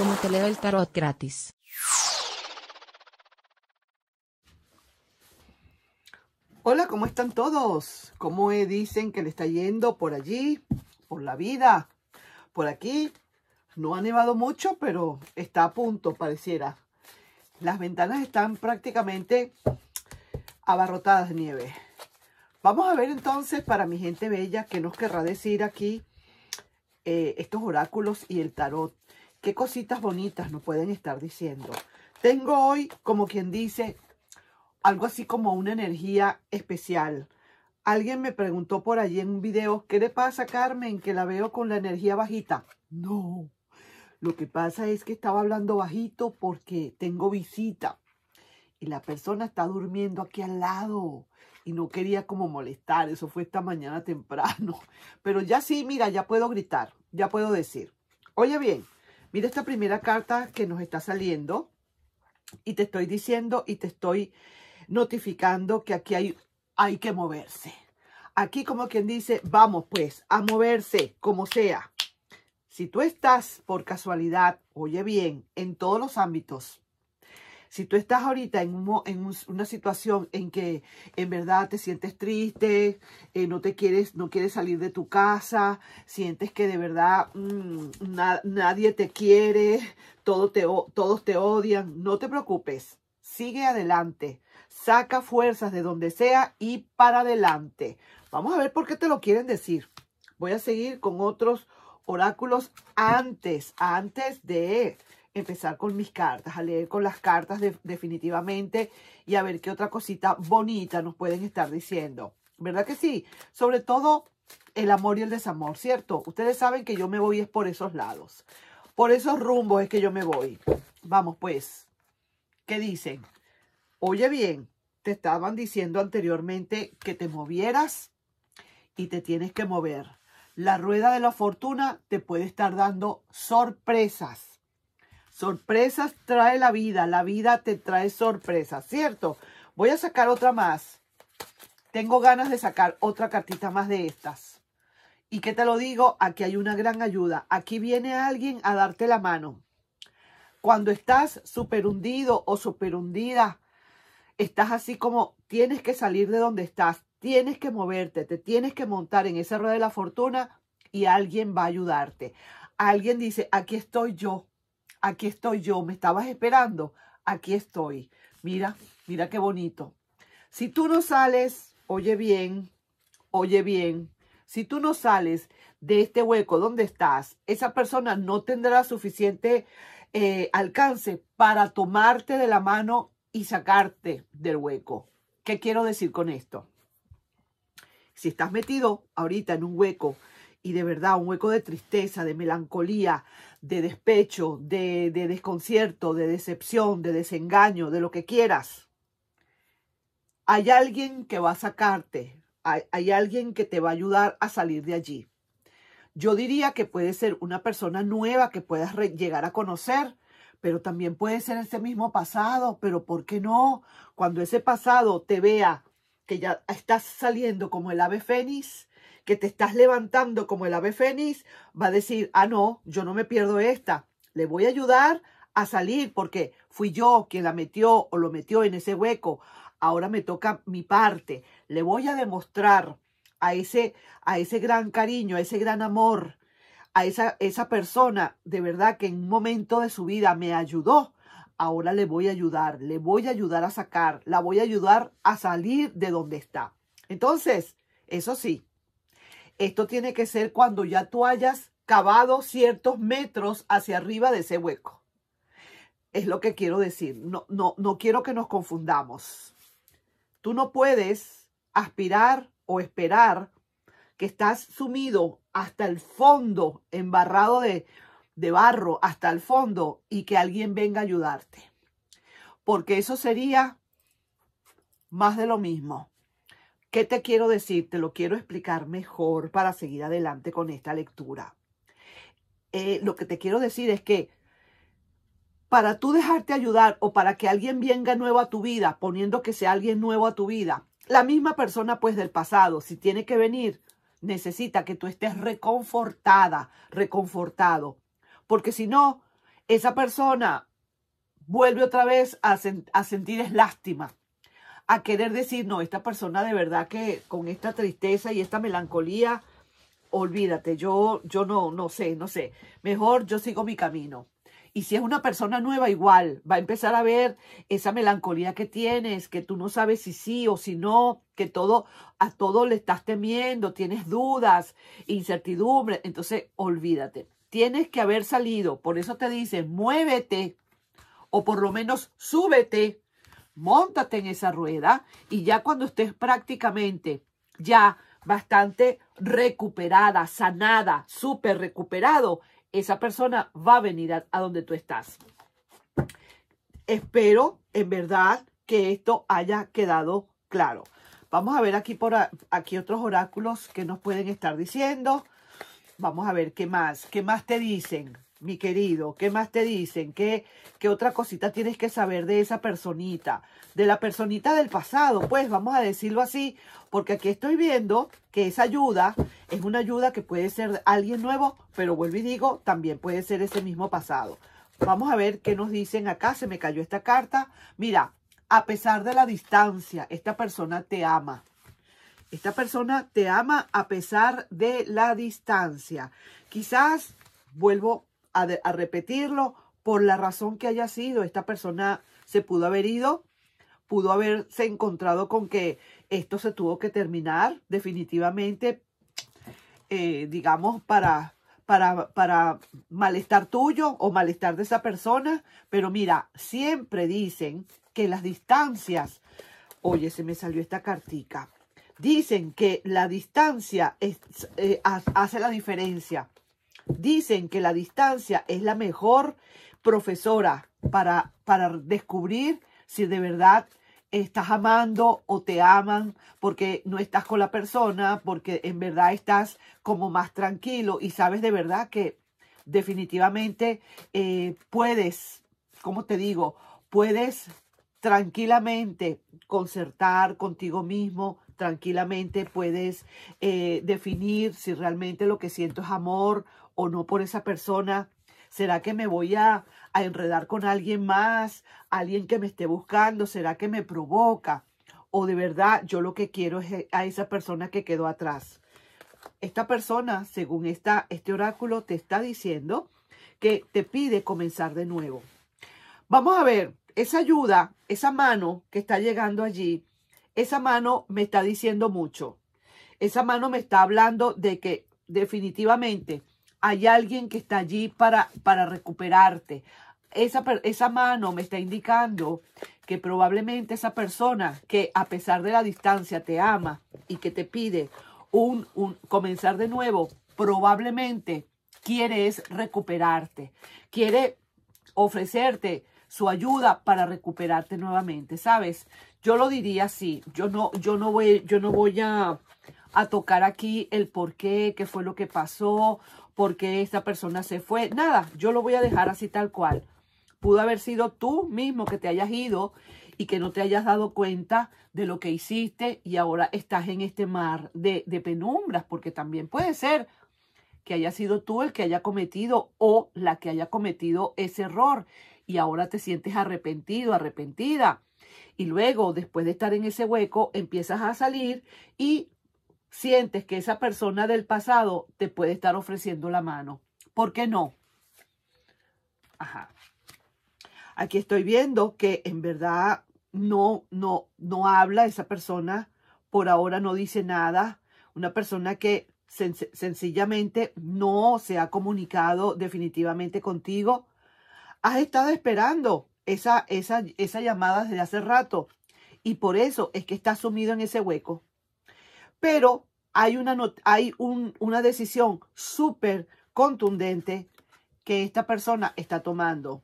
como te leo el tarot gratis. Hola, ¿cómo están todos? ¿Cómo dicen que le está yendo por allí, por la vida, por aquí? No ha nevado mucho, pero está a punto, pareciera. Las ventanas están prácticamente abarrotadas de nieve. Vamos a ver entonces para mi gente bella qué nos querrá decir aquí eh, estos oráculos y el tarot qué cositas bonitas nos pueden estar diciendo. Tengo hoy, como quien dice, algo así como una energía especial. Alguien me preguntó por allí en un video, ¿qué le pasa Carmen que la veo con la energía bajita? No, lo que pasa es que estaba hablando bajito porque tengo visita y la persona está durmiendo aquí al lado y no quería como molestar, eso fue esta mañana temprano, pero ya sí, mira, ya puedo gritar, ya puedo decir. Oye bien, Mira esta primera carta que nos está saliendo y te estoy diciendo y te estoy notificando que aquí hay, hay que moverse. Aquí como quien dice, vamos pues a moverse como sea. Si tú estás por casualidad, oye bien, en todos los ámbitos, si tú estás ahorita en, en una situación en que en verdad te sientes triste, eh, no te quieres, no quieres salir de tu casa, sientes que de verdad mm, nadie te quiere, todo te, todos te odian, no te preocupes. Sigue adelante, saca fuerzas de donde sea y para adelante. Vamos a ver por qué te lo quieren decir. Voy a seguir con otros oráculos antes, antes de empezar con mis cartas, a leer con las cartas definitivamente y a ver qué otra cosita bonita nos pueden estar diciendo. ¿Verdad que sí? Sobre todo el amor y el desamor, ¿cierto? Ustedes saben que yo me voy es por esos lados. Por esos rumbos es que yo me voy. Vamos pues, ¿qué dicen? Oye bien, te estaban diciendo anteriormente que te movieras y te tienes que mover. La rueda de la fortuna te puede estar dando sorpresas Sorpresas trae la vida. La vida te trae sorpresas, ¿cierto? Voy a sacar otra más. Tengo ganas de sacar otra cartita más de estas. ¿Y qué te lo digo? Aquí hay una gran ayuda. Aquí viene alguien a darte la mano. Cuando estás súper hundido o super hundida, estás así como tienes que salir de donde estás, tienes que moverte, te tienes que montar en esa rueda de la fortuna y alguien va a ayudarte. Alguien dice, aquí estoy yo, Aquí estoy yo, me estabas esperando, aquí estoy. Mira, mira qué bonito. Si tú no sales, oye bien, oye bien, si tú no sales de este hueco donde estás, esa persona no tendrá suficiente eh, alcance para tomarte de la mano y sacarte del hueco. ¿Qué quiero decir con esto? Si estás metido ahorita en un hueco y de verdad un hueco de tristeza, de melancolía, de despecho, de, de desconcierto, de decepción, de desengaño, de lo que quieras. Hay alguien que va a sacarte, hay, hay alguien que te va a ayudar a salir de allí. Yo diría que puede ser una persona nueva que puedas llegar a conocer, pero también puede ser ese mismo pasado, pero ¿por qué no? Cuando ese pasado te vea que ya estás saliendo como el ave fénix, que te estás levantando como el ave fénix, va a decir, ah, no, yo no me pierdo esta, le voy a ayudar a salir porque fui yo quien la metió o lo metió en ese hueco, ahora me toca mi parte, le voy a demostrar a ese, a ese gran cariño, a ese gran amor, a esa, esa persona de verdad que en un momento de su vida me ayudó, ahora le voy a ayudar, le voy a ayudar a sacar, la voy a ayudar a salir de donde está. Entonces, eso sí, esto tiene que ser cuando ya tú hayas cavado ciertos metros hacia arriba de ese hueco. Es lo que quiero decir. No, no, no quiero que nos confundamos. Tú no puedes aspirar o esperar que estás sumido hasta el fondo, embarrado de, de barro hasta el fondo y que alguien venga a ayudarte. Porque eso sería más de lo mismo. ¿Qué te quiero decir? Te lo quiero explicar mejor para seguir adelante con esta lectura. Eh, lo que te quiero decir es que para tú dejarte ayudar o para que alguien venga nuevo a tu vida, poniendo que sea alguien nuevo a tu vida, la misma persona pues del pasado, si tiene que venir, necesita que tú estés reconfortada, reconfortado, porque si no, esa persona vuelve otra vez a, sentir es lástima a querer decir, no, esta persona de verdad que con esta tristeza y esta melancolía, olvídate, yo, yo no, no sé, no sé. Mejor yo sigo mi camino. Y si es una persona nueva, igual, va a empezar a ver esa melancolía que tienes, que tú no sabes si sí o si no, que todo, a todo le estás temiendo, tienes dudas, incertidumbre. Entonces, olvídate. Tienes que haber salido. Por eso te dicen, muévete o por lo menos súbete Móntate en esa rueda y ya cuando estés prácticamente ya bastante recuperada, sanada, súper recuperado, esa persona va a venir a, donde tú estás. Espero, en verdad, que esto haya quedado claro. Vamos a ver aquí por aquí otros oráculos que nos pueden estar diciendo. Vamos a ver qué más, qué más te dicen mi querido? ¿Qué más te dicen? ¿Qué, ¿Qué otra cosita tienes que saber de esa personita? De la personita del pasado, pues vamos a decirlo así, porque aquí estoy viendo que esa ayuda es una ayuda que puede ser alguien nuevo, pero vuelvo y digo, también puede ser ese mismo pasado. Vamos a ver qué nos dicen acá, se me cayó esta carta. Mira, a pesar de la distancia, esta persona te ama. Esta persona te ama a pesar de la distancia. Quizás, vuelvo a, repetirlo por la razón que haya sido. Esta persona se pudo haber ido, pudo haberse encontrado con que esto se tuvo que terminar definitivamente, eh, digamos, para, para, para malestar tuyo o malestar de esa persona. Pero mira, siempre dicen que las distancias, oye, se me salió esta cartica, dicen que la distancia es, eh, hace la diferencia. Dicen que la distancia es la mejor profesora para, para descubrir si de verdad estás amando o te aman porque no estás con la persona, porque en verdad estás como más tranquilo y sabes de verdad que definitivamente eh, puedes, como te digo, puedes tranquilamente concertar contigo mismo, tranquilamente puedes eh, definir si realmente lo que siento es amor o no por esa persona. ¿Será que me voy a, enredar con alguien más, alguien que me esté buscando? ¿Será que me provoca? ¿O de verdad yo lo que quiero es eh, a esa persona que quedó atrás? Esta persona, según está este oráculo, te está diciendo que te pide comenzar de nuevo. Vamos a ver, esa ayuda, esa mano que está llegando allí, esa mano me está diciendo mucho. Esa mano me está hablando de que definitivamente hay alguien que está allí para, para recuperarte. Esa, mano me está indicando que probablemente esa persona que a pesar de la distancia te ama y que te pide un, un comenzar de nuevo, probablemente quiere es recuperarte, quiere ofrecerte su ayuda para recuperarte nuevamente, ¿sabes? Yo lo diría así, yo no, yo no voy, yo no voy a, a tocar aquí el por qué, qué fue lo que pasó, por qué esta persona se fue, nada, yo lo voy a dejar así tal cual. Pudo haber sido tú mismo que te hayas ido y que no te hayas dado cuenta de lo que hiciste y ahora estás en este mar de, de penumbras, porque también puede ser que haya sido tú el que haya cometido o la que haya cometido ese error y ahora te sientes arrepentido, arrepentida. Y luego, después de estar en ese hueco, empiezas a salir y sientes que esa persona del pasado te puede estar ofreciendo la mano. ¿Por qué no? Ajá. Aquí estoy viendo que en verdad no, no, no habla esa persona, por ahora no dice nada. Una persona que sencillamente no se ha comunicado definitivamente contigo Has estado esperando esa, esa, esa llamada desde hace rato y por eso es que estás sumido en ese hueco. Pero hay una, hay una decisión súper contundente que esta persona está tomando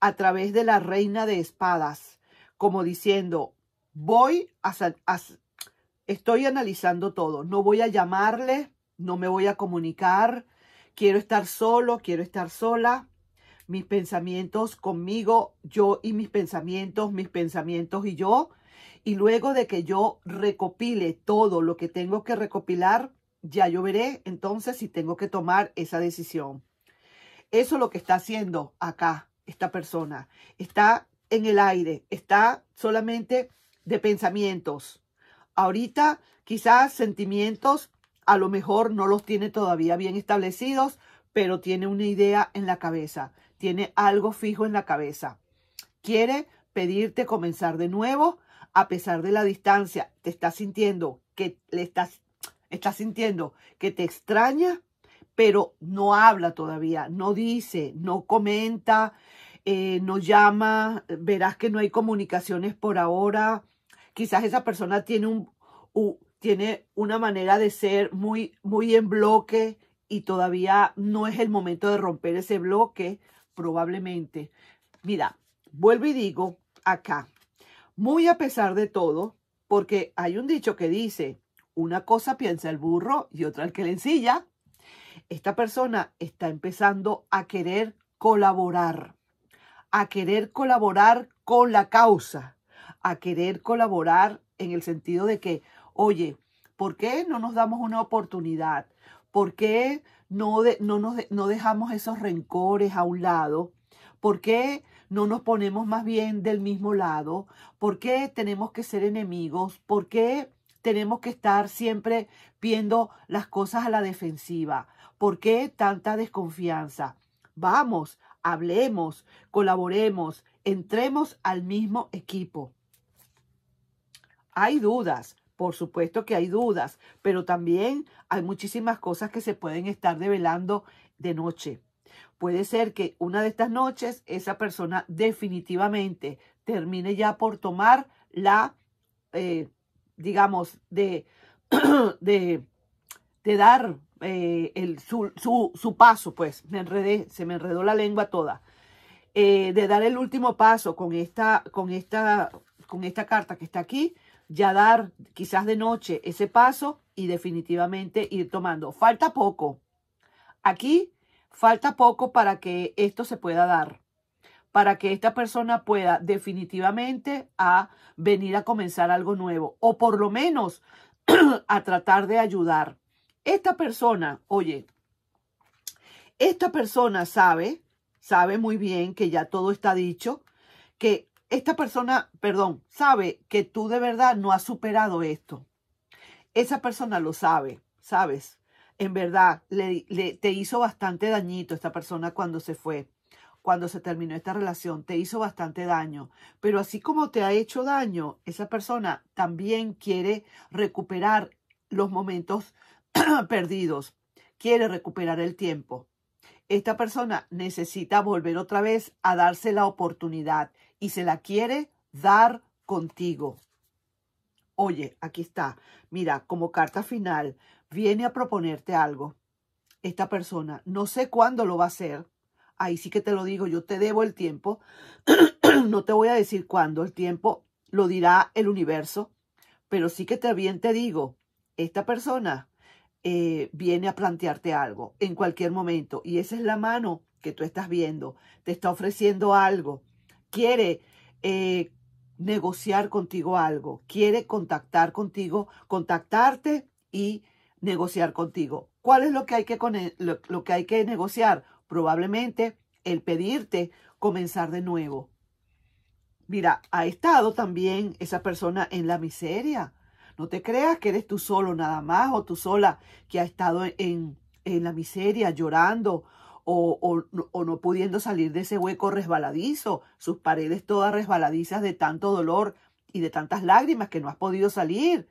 a través de la reina de espadas, como diciendo, voy a, estoy analizando todo, no voy a llamarle, no me voy a comunicar, quiero estar solo, quiero estar sola, mis pensamientos conmigo, yo y mis pensamientos, mis pensamientos y yo. Y luego de que yo recopile todo lo que tengo que recopilar, ya yo veré entonces si tengo que tomar esa decisión. Eso es lo que está haciendo acá esta persona. Está en el aire, está solamente de pensamientos. Ahorita quizás sentimientos a lo mejor no los tiene todavía bien establecidos, pero tiene una idea en la cabeza tiene algo fijo en la cabeza. Quiere pedirte comenzar de nuevo a pesar de la distancia. Te está sintiendo que le estás, sintiendo que te extraña, pero no habla todavía, no dice, no comenta, eh, no llama. Verás que no hay comunicaciones por ahora. Quizás esa persona tiene un, tiene una manera de ser muy, muy en bloque y todavía no es el momento de romper ese bloque probablemente. Mira, vuelvo y digo acá, muy a pesar de todo, porque hay un dicho que dice, una cosa piensa el burro y otra el que le ensilla. Esta persona está empezando a querer colaborar, a querer colaborar con la causa, a querer colaborar en el sentido de que, oye, ¿por qué no nos damos una oportunidad? ¿Por qué no, no dejamos esos rencores a un lado? ¿Por qué no nos ponemos más bien del mismo lado? ¿Por qué tenemos que ser enemigos? ¿Por qué tenemos que estar siempre viendo las cosas a la defensiva? ¿Por qué tanta desconfianza? Vamos, hablemos, colaboremos, entremos al mismo equipo. Hay dudas, por supuesto que hay dudas, pero también hay muchísimas cosas que se pueden estar develando de noche. Puede ser que una de estas noches esa persona definitivamente termine ya por tomar la, eh, digamos, de, de, dar eh, el, su, su, paso, pues, me enredé, se me enredó la lengua toda, eh, de dar el último paso con esta, con, esta, con esta carta que está aquí, ya dar quizás de noche ese paso y definitivamente ir tomando. Falta poco. Aquí falta poco para que esto se pueda dar, para que esta persona pueda definitivamente a venir a comenzar algo nuevo o por lo menos a tratar de ayudar. Esta persona, oye, esta persona sabe, sabe muy bien que ya todo está dicho, que esta persona, perdón, sabe que tú de verdad no has superado esto. Esa persona lo sabe, ¿sabes? En verdad, le, te hizo bastante dañito esta persona cuando se fue, cuando se terminó esta relación, te hizo bastante daño. Pero así como te ha hecho daño, esa persona también quiere recuperar los momentos perdidos, quiere recuperar el tiempo. Esta persona necesita volver otra vez a darse la oportunidad y se la quiere dar contigo. Oye, aquí está. Mira, como carta final, viene a proponerte algo. Esta persona, no sé cuándo lo va a hacer. Ahí sí que te lo digo, yo te debo el tiempo. no te voy a decir cuándo, el tiempo lo dirá el universo. Pero sí que también te digo, esta persona eh, viene a plantearte algo en cualquier momento. Y esa es la mano que tú estás viendo. Te está ofreciendo algo quiere eh, negociar contigo algo, quiere contactar contigo, contactarte y negociar contigo. ¿Cuál es lo que hay que, e, que, hay que negociar? Probablemente el pedirte comenzar de nuevo. Mira, ha estado también esa persona en la miseria. No te creas que eres tú solo nada más o tú sola que ha estado en, en la miseria llorando o, no pudiendo salir de ese hueco resbaladizo, sus paredes todas resbaladizas de tanto dolor y de tantas lágrimas que no has podido salir.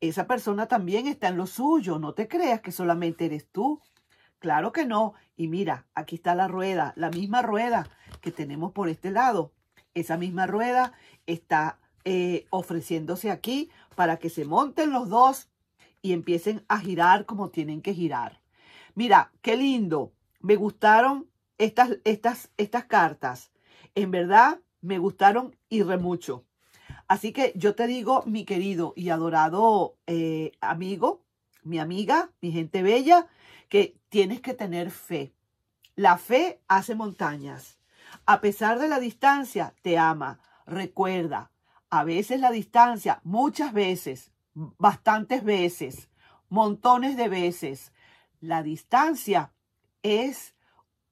Esa persona también está en lo suyo, no te creas que solamente eres tú. Claro que no. Y mira, aquí está la rueda, la misma rueda que tenemos por este lado. Esa misma rueda está eh, ofreciéndose aquí para que se monten los dos y empiecen a girar como tienen que girar. Mira, qué lindo me gustaron estas, estas, estas cartas. En verdad, me gustaron y re mucho. Así que yo te digo, mi querido y adorado eh, amigo, mi amiga, mi gente bella, que tienes que tener fe. La fe hace montañas. A pesar de la distancia, te ama. Recuerda, a veces la distancia, muchas veces, bastantes veces, montones de veces, la distancia es,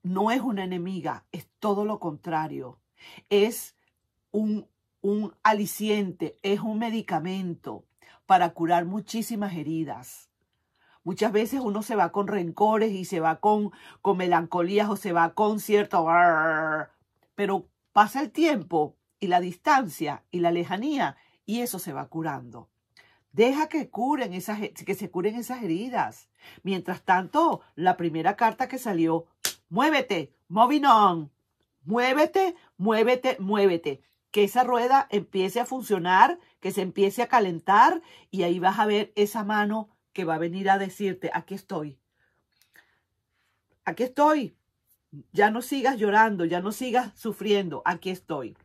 no es una enemiga, es todo lo contrario. Es un, un aliciente, es un medicamento para curar muchísimas heridas. Muchas veces uno se va con rencores y se va con, con melancolías o se va con cierto... Pero pasa el tiempo y la distancia y la lejanía y eso se va curando. Deja que, curen esas, que se curen esas heridas. Mientras tanto, la primera carta que salió, muévete, moving on, muévete, muévete, muévete. Que esa rueda empiece a funcionar, que se empiece a calentar y ahí vas a ver esa mano que va a venir a decirte, aquí estoy, aquí estoy, ya no sigas llorando, ya no sigas sufriendo, aquí estoy.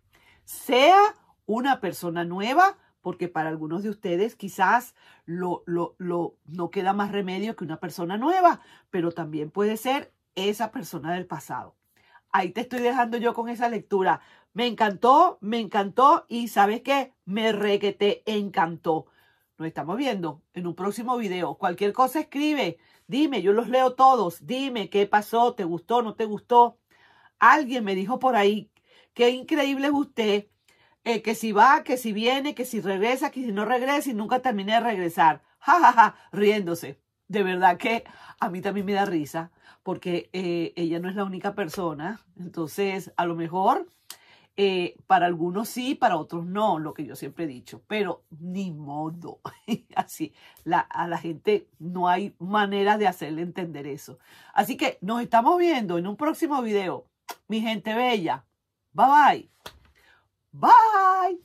Sea una persona nueva, porque para algunos de ustedes quizás lo, lo, no queda más remedio que una persona nueva, pero también puede ser esa persona del pasado. Ahí te estoy dejando yo con esa lectura. Me encantó, me encantó y sabes qué, me re que te encantó. Nos estamos viendo en un próximo video. Cualquier cosa escribe, dime, yo los leo todos, dime qué pasó, te gustó, no te gustó. Alguien me dijo por ahí, qué increíble es usted eh, que si va, que si viene, que si regresa, que si no regresa y nunca termine de regresar. Ja, ja, ja, riéndose. De verdad que a mí también me da risa, porque eh, ella no es la única persona. Entonces, a lo mejor eh, para algunos sí, para otros no, lo que yo siempre he dicho, pero ni modo. Así, la, a la gente no hay manera de hacerle entender eso. Así que nos estamos viendo en un próximo video. Mi gente bella, bye bye. Bye.